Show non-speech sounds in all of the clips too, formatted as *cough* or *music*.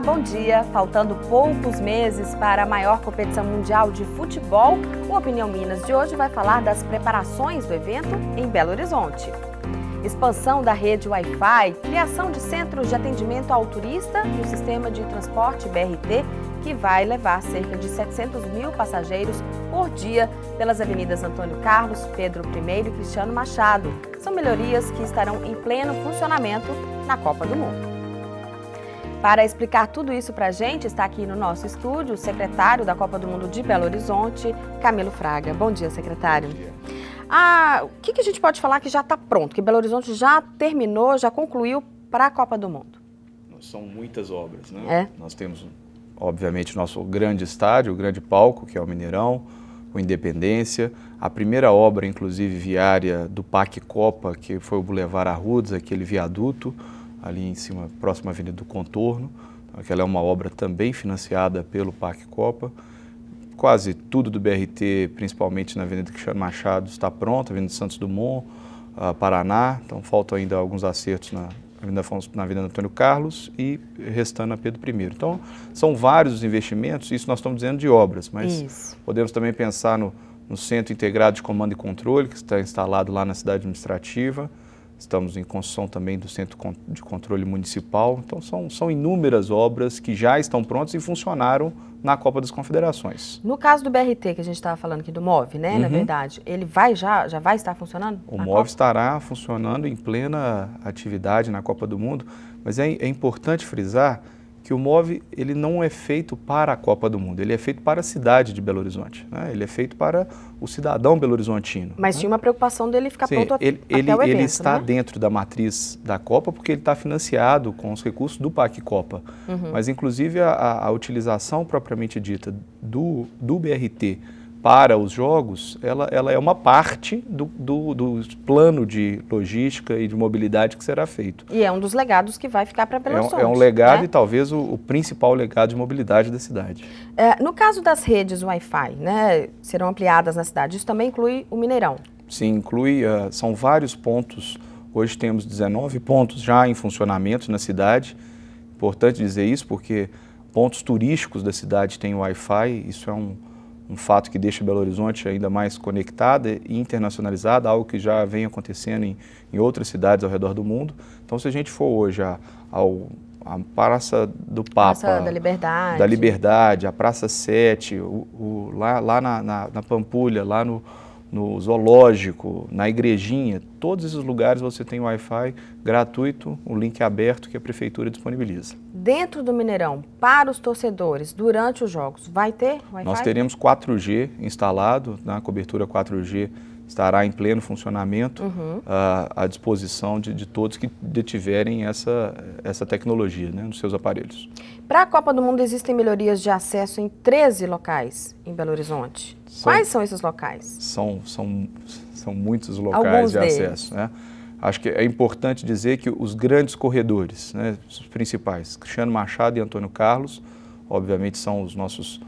bom dia! Faltando poucos meses para a maior competição mundial de futebol, o Opinião Minas de hoje vai falar das preparações do evento em Belo Horizonte. Expansão da rede Wi-Fi, criação de centros de atendimento ao turista e o sistema de transporte BRT, que vai levar cerca de 700 mil passageiros por dia pelas avenidas Antônio Carlos, Pedro I e Cristiano Machado. São melhorias que estarão em pleno funcionamento na Copa do Mundo. Para explicar tudo isso para a gente, está aqui no nosso estúdio o secretário da Copa do Mundo de Belo Horizonte, Camilo Fraga. Bom dia, secretário. Bom dia. Ah, o que, que a gente pode falar que já está pronto, que Belo Horizonte já terminou, já concluiu para a Copa do Mundo? São muitas obras, né? É. Nós temos, obviamente, nosso grande estádio, o grande palco, que é o Mineirão, o Independência, a primeira obra, inclusive, viária do Pac Copa, que foi o Boulevard Arrudas, aquele viaduto, ali em cima, próxima à Avenida do Contorno. aquela é uma obra também financiada pelo Parque Copa. Quase tudo do BRT, principalmente na Avenida Cristiano Machado, está pronto, Avenida Santos Dumont, ah, Paraná. Então faltam ainda alguns acertos na Avenida, Afonso, na Avenida Antônio Carlos e restando a Pedro I. Então, são vários os investimentos, isso nós estamos dizendo de obras, mas isso. podemos também pensar no, no Centro Integrado de Comando e Controle, que está instalado lá na cidade administrativa, Estamos em construção também do Centro de Controle Municipal. Então, são, são inúmeras obras que já estão prontas e funcionaram na Copa das Confederações. No caso do BRT, que a gente estava falando aqui do MOV, né, uhum. na verdade, ele vai já, já vai estar funcionando? O MOV Copa? estará funcionando em plena atividade na Copa do Mundo, mas é, é importante frisar que o MOVE ele não é feito para a Copa do Mundo, ele é feito para a cidade de Belo Horizonte, né? ele é feito para o cidadão belo-horizontino. Mas né? tinha uma preocupação dele ficar Sim, pronto ele, até ele, o evento, Ele está né? dentro da matriz da Copa porque ele está financiado com os recursos do PAC Copa, uhum. mas inclusive a, a utilização propriamente dita do, do BRT para os jogos, ela, ela é uma parte do, do, do, plano de logística e de mobilidade que será feito. E é um dos legados que vai ficar para Belo é um, É um legado né? e talvez o, o, principal legado de mobilidade da cidade. É, no caso das redes Wi-Fi, né, serão ampliadas na cidade, isso também inclui o Mineirão? Sim, inclui, uh, são vários pontos, hoje temos 19 pontos já em funcionamento na cidade, importante dizer isso porque pontos turísticos da cidade têm Wi-Fi, isso é um um fato que deixa Belo Horizonte ainda mais conectada e internacionalizada, algo que já vem acontecendo em, em outras cidades ao redor do mundo. Então, se a gente for hoje ao, a Praça do Papa, Praça da Liberdade, da Liberdade a Praça 7, o, o lá, lá na, na, na Pampulha, lá no no zoológico, na igrejinha, todos esses lugares você tem Wi-Fi gratuito, o um link aberto que a prefeitura disponibiliza. Dentro do Mineirão, para os torcedores, durante os jogos, vai ter Wi-Fi? Nós teremos 4G instalado, na né? cobertura 4G estará em pleno funcionamento uhum. à, ah, à disposição de, de, todos que detiverem essa, essa tecnologia né, nos seus aparelhos. Para a Copa do Mundo existem melhorias de acesso em 13 locais em Belo Horizonte. São, Quais são esses locais? São, são, são muitos locais Alguns de deles. acesso. Né? Acho que é importante dizer que os grandes corredores, né, os principais, Cristiano Machado e Antônio Carlos, obviamente são os nossos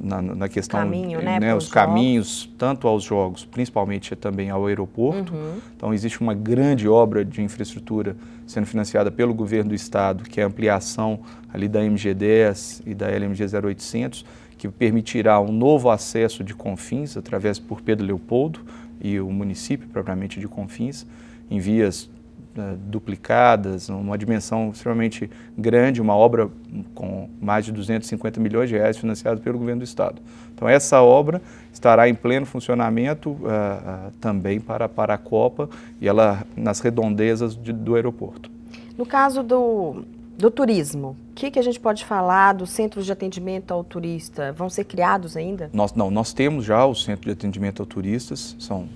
na, na questão Caminho, eh, né, né os caminhos jogos. tanto aos jogos, principalmente também ao aeroporto. Uhum. Então existe uma grande obra de infraestrutura sendo financiada pelo governo do estado, que é a ampliação ali da MG10 e da LMG 0800, que permitirá um novo acesso de Confins através por Pedro Leopoldo e o município propriamente de Confins em vias né, duplicadas, uma dimensão extremamente grande, uma obra com mais de 250 milhões de reais financiado pelo governo do Estado. Então essa obra estará em pleno funcionamento uh, uh, também para, para a Copa e ela nas redondezas de, do aeroporto. No caso do, do turismo, o que, que, a gente pode falar dos centros de atendimento ao turista? Vão ser criados ainda? Nós, não, nós temos já o centro de atendimento ao turistas, são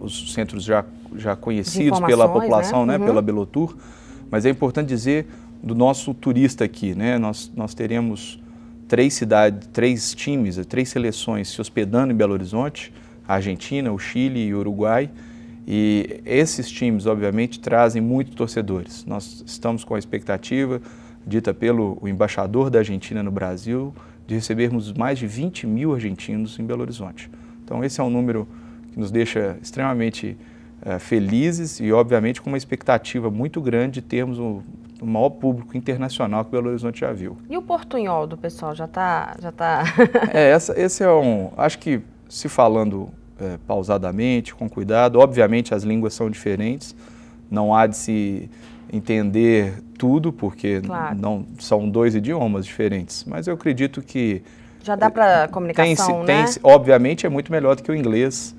os centros já, já conhecidos pela né? população, né, né uhum. pela Belotur, mas é importante dizer do nosso turista aqui, né, nós, nós teremos três cidades, três times, três seleções se hospedando em Belo Horizonte, a Argentina, o Chile e o Uruguai, e esses times, obviamente, trazem muitos torcedores. Nós estamos com a expectativa, dita pelo embaixador da Argentina no Brasil, de recebermos mais de 20 mil argentinos em Belo Horizonte. Então, esse é um número que nos deixa extremamente eh, felizes e, obviamente, com uma expectativa muito grande de termos o, o maior público internacional que Belo Horizonte já viu. E o portunhol do pessoal já está... Já tá... *laughs* é, essa, esse é um... Acho que se falando é, pausadamente, com cuidado, obviamente as línguas são diferentes, não há de se entender tudo, porque claro. não são dois idiomas diferentes, mas eu acredito que já dá para comunicação, tem, né? Tem, obviamente é muito melhor do que o inglês,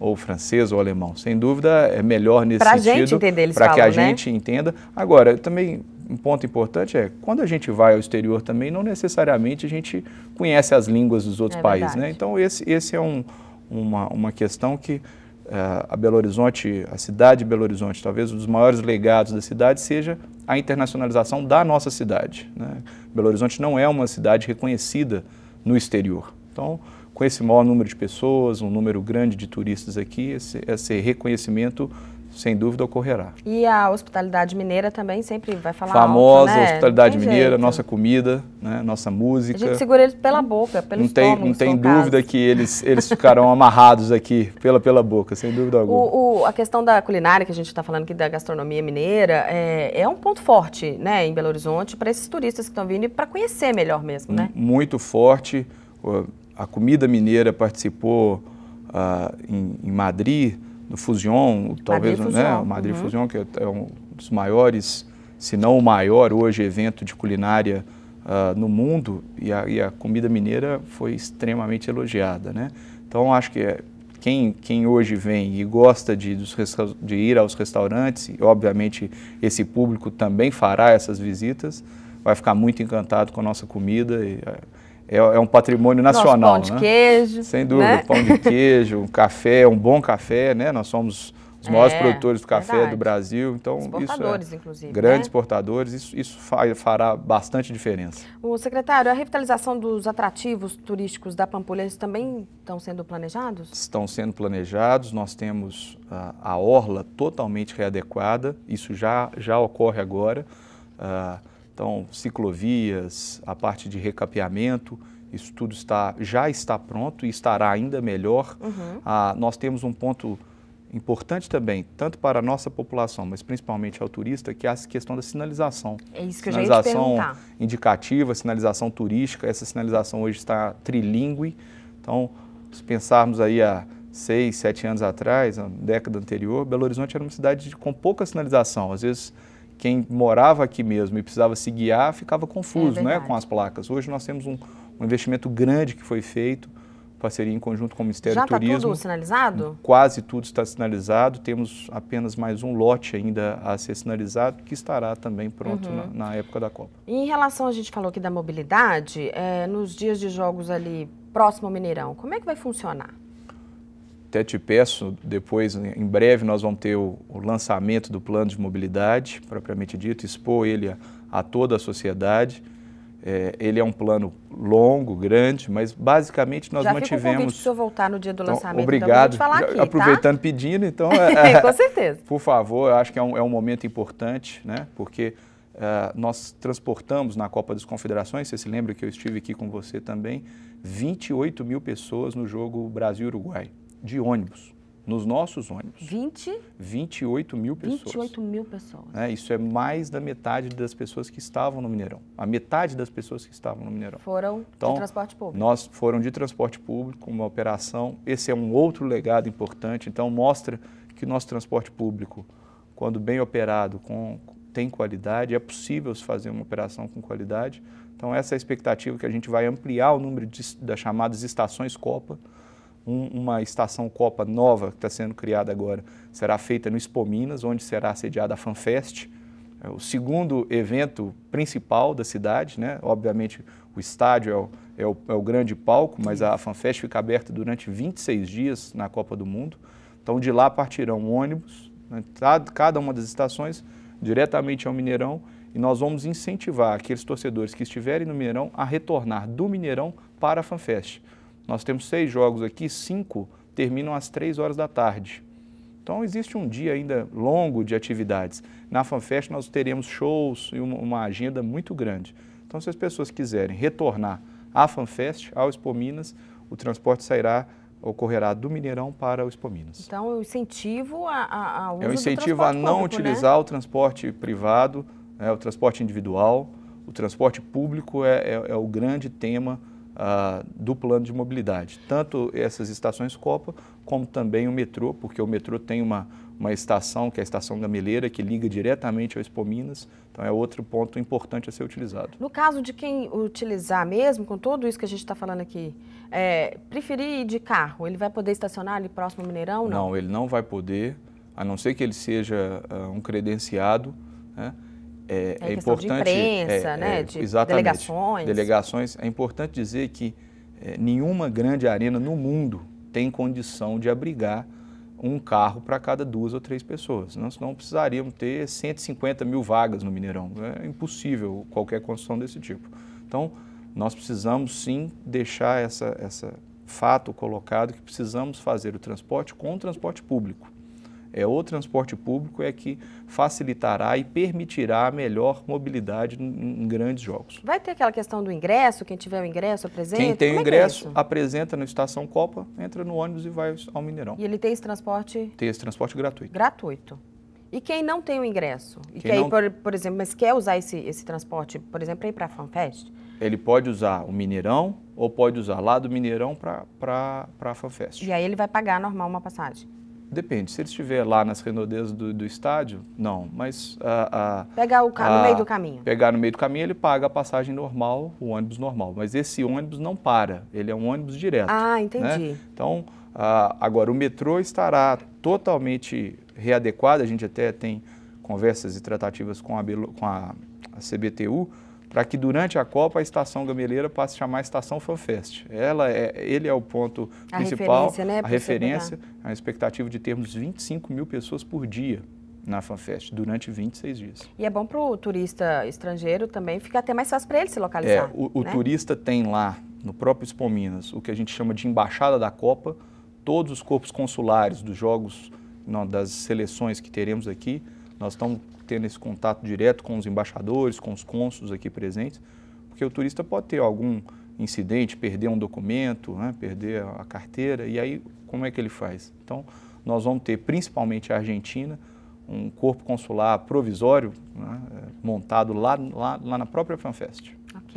ou francês ou alemão. Sem dúvida, é melhor nesse pra sentido. Para a gente entender, eles Para que a né? gente entenda. Agora, também um ponto importante é, quando a gente vai ao exterior também, não necessariamente a gente conhece as línguas dos outros é países. Né? Então, esse, esse é um, uma, uma questão que Uh, a Belo Horizonte, a cidade de Belo Horizonte, talvez um dos maiores legados da cidade seja a internacionalização da nossa cidade. Né? Belo Horizonte não é uma cidade reconhecida no exterior. Então, com esse maior número de pessoas, um número grande de turistas aqui, esse, esse reconhecimento sem dúvida ocorrerá. E a hospitalidade mineira também sempre vai falar Famosa alto, né? hospitalidade mineira, jeito. nossa comida, né? nossa música. A gente segura eles pela boca, pelo não tem, Não tem dúvida caso. que eles, eles ficarão *laughs* amarrados aqui pela, pela boca, sem dúvida alguma. O, o a questão da culinária, que a gente está falando aqui da gastronomia mineira, é, é um ponto forte né, em Belo Horizonte para esses turistas que estão vindo e para conhecer melhor mesmo, né? Muito forte a comida mineira participou ah, em, em, Madrid, no Fusion, talvez, Madrid né? Fusion. Madrid uhum. Fusion, que é, é um dos maiores, se não o maior hoje evento de culinária ah, no mundo, e a, e a, comida mineira foi extremamente elogiada, né? Então acho que é, quem, quem hoje vem e gosta de, de ir aos restaurantes, e obviamente esse público também fará essas visitas, vai ficar muito encantado com a nossa comida. E, ah, é, é um patrimônio nacional. Nosso pão de né? queijo. Sem dúvida, né? pão de queijo, um café, um bom café, né? Nós somos os é, maiores é, produtores de café verdade. do Brasil. Então, exportadores, isso é, inclusive. Grandes né? exportadores, isso, isso fará bastante diferença. O secretário, a revitalização dos atrativos turísticos da Pampulha, também estão sendo planejados? Estão sendo planejados, nós temos a orla totalmente readequada, isso já, já ocorre agora. Uh, então, ciclovias, a parte de recapeamento, isso tudo está, já está pronto e estará ainda melhor. Uhum. Ah, nós temos um ponto importante também, tanto para a nossa população, mas principalmente ao turista, que é a questão da sinalização. É isso que sinalização já ia te indicativa, sinalização turística, essa sinalização hoje está trilingüe. Então, se pensarmos aí a seis, sete anos atrás, na década anterior, Belo Horizonte era uma cidade com pouca sinalização. Às vezes quem morava aqui mesmo e precisava se guiar ficava confuso é né, com as placas. Hoje nós temos um, um investimento grande que foi feito, parceria em conjunto com o Ministério Já do tá Turismo. Já está tudo sinalizado? Quase tudo está sinalizado. Temos apenas mais um lote ainda a ser sinalizado, que estará também pronto uhum. na, na, época da Copa. E em relação, a gente falou aqui da mobilidade, é, nos dias de jogos ali próximo ao Mineirão, como é que vai funcionar? Até te peço, depois, em breve, nós vamos ter o, o lançamento do plano de mobilidade, propriamente dito, expor ele a, a toda a sociedade. É, ele é um plano longo, grande, mas basicamente nós Já mantivemos. Fica o convite voltar no dia do então, então Obrigado. Então, falar aqui, tá? aproveitando, tá? pedindo, então. *laughs* É, com é, certeza. Por favor, eu acho que é um, é um momento importante, né? Porque Uh, nós transportamos na Copa das Confederações, você se lembra que eu estive aqui com você também, 28 mil pessoas no jogo Brasil-Uruguai de ônibus, nos nossos ônibus. 20? 28 mil pessoas. 28 mil pessoas. É, isso é mais da metade das pessoas que estavam no Mineirão. A metade das pessoas que estavam no Mineirão. Foram então, de transporte público. Nós foram de transporte público, uma operação. Esse é um outro legado importante. Então, mostra que o nosso transporte público, quando bem operado, com, tem qualidade, é possível se fazer uma operação com qualidade. Então, essa é a expectativa que a gente vai ampliar o número de, das chamadas estações Copa um, uma estação Copa nova que está sendo criada agora será feita no Expo Minas, onde será sediada a FanFest, é o segundo evento principal da cidade. Né? Obviamente, o estádio é o, é o, é o grande palco, mas a FanFest fica aberta durante 26 dias na Copa do Mundo. Então, de lá partirão ônibus, né? cada uma das estações, diretamente ao Mineirão, e nós vamos incentivar aqueles torcedores que estiverem no Mineirão a retornar do Mineirão para a FanFest. Nós temos seis jogos aqui, cinco terminam às três horas da tarde. Então existe um dia ainda longo de atividades. Na FanFest nós teremos shows e uma agenda muito grande. Então se as pessoas quiserem retornar à FanFest, ao Expo Minas, o transporte sairá ocorrerá do Mineirão para o Expo Minas. Então, eu incentivo a, a, a uso Eu incentivo a não público, né? utilizar né? o transporte privado, é, o transporte individual, o transporte público é, é, é o grande tema do plano de mobilidade, tanto essas estações Copa como também o metrô, porque o metrô tem uma, uma estação, que é a Estação Gameleira, que liga diretamente ao Expo Minas, então é outro ponto importante a ser utilizado. No caso de quem utilizar mesmo, com tudo isso que a gente está falando aqui, é, preferir ir de carro, ele vai poder estacionar ali próximo ao Mineirão? Não, não ele não vai poder, a não ser que ele seja uh, um credenciado, né? é, é, é importante. De imprensa, é, né? É, de exatamente. Delegações. Delegações. É importante dizer que é, nenhuma grande arena no mundo tem condição de abrigar um carro para cada duas ou três pessoas. Nós Não, precisaríamos ter 150 mil vagas no Mineirão. É impossível qualquer construção desse tipo. Então, nós precisamos sim deixar essa, essa fato colocado que precisamos fazer o transporte com o transporte público é o transporte público é que facilitará e permitirá a melhor mobilidade em grandes jogos. Vai ter aquela questão do ingresso, quem tiver o ingresso apresenta? Quem tem Como o é é ingresso é apresenta na estação Copa, entra no ônibus e vai ao Mineirão. E ele tem esse transporte? Tem esse transporte gratuito. Gratuito. E quem não tem o ingresso? E quem quer não... ir, por, por, exemplo, mas quer usar esse, esse transporte, por exemplo, para ir para a FanFest? Ele pode usar o Mineirão ou pode usar lá do Mineirão para a FanFest. E aí ele vai pagar normal uma passagem? Depende. Se ele estiver lá nas redondezas do, do estádio, não. Mas. Ah, ah, pegar o carro no ah, meio do caminho. Pegar no meio do caminho, ele paga a passagem normal, o ônibus normal. Mas esse ônibus não para. Ele é um ônibus direto. Ah, né? entendi. Né? Então, agora, o metrô estará totalmente readequado. A gente até tem conversas e tratativas com a, com a CBTU para que durante a Copa a Estação Gameleira passe a chamar Estação FanFest. Ela é, ele é o ponto a principal, referência, né, a referência, a expectativa de termos 25 mil pessoas por dia na FanFest durante 26 dias. E é bom para o turista estrangeiro também, fica até mais fácil para ele se localizar. É, o, o né? turista tem lá, no próprio Expo Minas, o que a gente chama de Embaixada da Copa, todos os corpos consulares dos jogos, não, das seleções que teremos aqui, nós estamos tendo esse contato direto com os embaixadores, com os cônsulos aqui presentes, porque o turista pode ter algum incidente, perder um documento, né, perder a carteira, e aí como é que ele faz? Então, nós vamos ter, principalmente a Argentina, um corpo consular provisório né, eh, montado lá, lá, lá na própria FanFest. Ok.